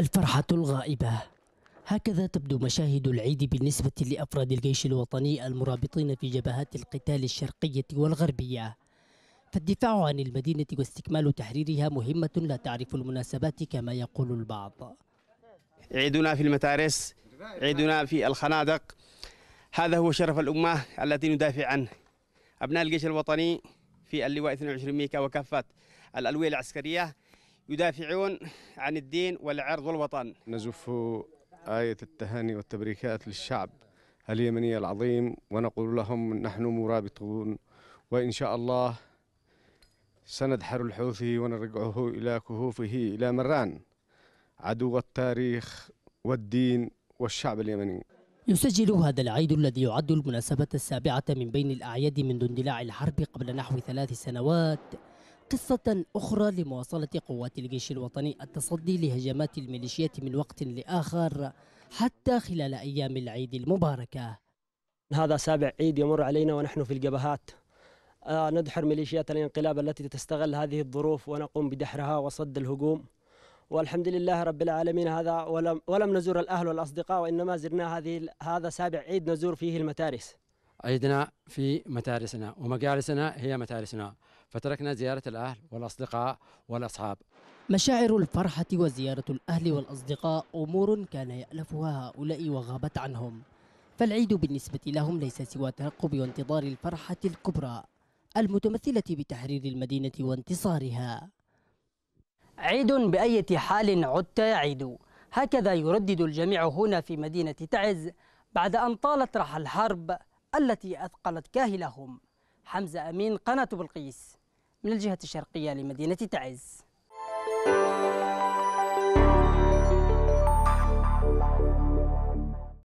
الفرحة الغائبة هكذا تبدو مشاهد العيد بالنسبة لأفراد الجيش الوطني المرابطين في جبهات القتال الشرقية والغربية فالدفاع عن المدينة واستكمال تحريرها مهمة لا تعرف المناسبات كما يقول البعض عيدنا في المتارس عيدنا في الخنادق هذا هو شرف الأمة التي ندافع عنه أبناء الجيش الوطني في اللواء 22 ميكا وكافة الألوية العسكرية يدافعون عن الدين والعرض والوطن نزف آية التهاني والتبريكات للشعب اليمني العظيم ونقول لهم نحن مرابطون وإن شاء الله سندحر الحوثي ونرجعه إلى كهوفه إلى مران عدو التاريخ والدين والشعب اليمني يسجل هذا العيد الذي يعد المناسبة السابعة من بين الأعياد منذ اندلاع الحرب قبل نحو ثلاث سنوات قصة أخرى لمواصلة قوات الجيش الوطني التصدي لهجمات الميليشيات من وقت لآخر حتى خلال أيام العيد المباركة هذا سابع عيد يمر علينا ونحن في الجبهات آه، ندحر ميليشيات الانقلاب التي تستغل هذه الظروف ونقوم بدحرها وصد الهجوم والحمد لله رب العالمين هذا ولم, ولم نزور الأهل والأصدقاء وإنما زرنا هذه هذا سابع عيد نزور فيه المتارس عيدنا في متارسنا ومجالسنا هي متارسنا فتركنا زيارة الأهل والأصدقاء والأصحاب مشاعر الفرحة وزيارة الأهل والأصدقاء أمور كان يألفها هؤلاء وغابت عنهم فالعيد بالنسبة لهم ليس سوى ترقب وانتظار الفرحة الكبرى المتمثلة بتحرير المدينة وانتصارها عيد بأية حال عدت يعيد هكذا يردد الجميع هنا في مدينة تعز بعد أن طالت رحى الحرب التي أثقلت كاهلهم حمزة أمين قناة بلقيس من الجهة الشرقية لمدينة تعز